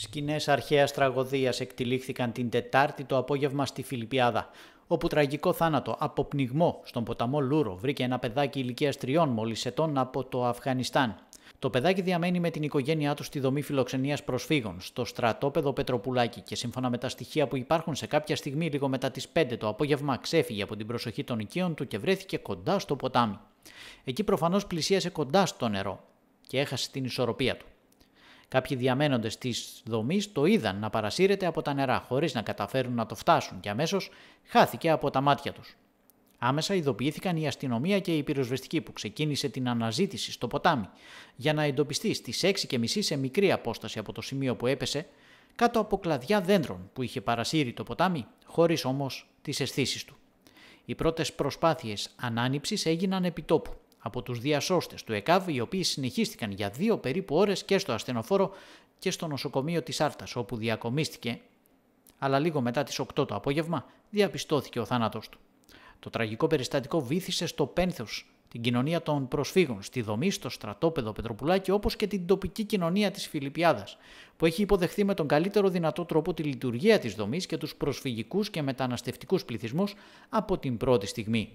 Σκηνές αρχαίας τραγωδίας εκτελήχθηκαν την Τετάρτη το απόγευμα στη Φιλιππιάδα, όπου τραγικό θάνατο από πνιγμό στον ποταμό Λούρο βρήκε ένα παιδάκι ηλικίας τριών μόλις ετών από το Αφγανιστάν. Το παιδάκι διαμένει με την οικογένειά του στη δομή φιλοξενίας προσφύγων, στο στρατόπεδο Πετροπουλάκη και σύμφωνα με τα στοιχεία που υπάρχουν σε κάποια στιγμή λίγο μετά τις 5 το απόγευμα ξέφυγε από την προσοχή των οικείων του και βρέθηκε κοντά στο ποτάμι. Εκεί προφανώς πλησίασε κοντά στο νερό και έχασε την ισορροπία του. Κάποιοι διαμένοντες της δομής το είδαν να παρασύρεται από τα νερά χωρίς να καταφέρουν να το φτάσουν και αμέσως χάθηκε από τα μάτια τους. Άμεσα ειδοποιήθηκαν η αστυνομία και η πυροσβεστική που ξεκίνησε την αναζήτηση στο ποτάμι για να εντοπιστεί στις 6.30 σε μικρή απόσταση από το σημείο που έπεσε κάτω από κλαδιά δέντρων που είχε παρασύρει το ποτάμι χωρίς όμως τις αισθήσεις του. Οι πρώτες προσπάθειες ανάνυψης έγιναν επιτόπου από τους διασώστες του ΕΚΑΒ, οι οποίοι συνεχίστηκαν για δύο περίπου ώρες και στο ασθενοφόρο και στο νοσοκομείο της Άρτας, όπου διακομίστηκε, αλλά λίγο μετά τις 8 το απόγευμα διαπιστώθηκε ο θάνατος του. Το τραγικό περιστατικό βήθησε στο πένθος την κοινωνία των προσφύγων στη δομή, στο στρατόπεδο Πετροπουλάκη, όπως και την τοπική κοινωνία της Φιλιππιάδας, που έχει υποδεχθεί με τον καλύτερο δυνατό τρόπο τη λειτουργία της δομής και τους προσφυγικούς και μεταναστευτικούς πληθυσμούς από την πρώτη στιγμή.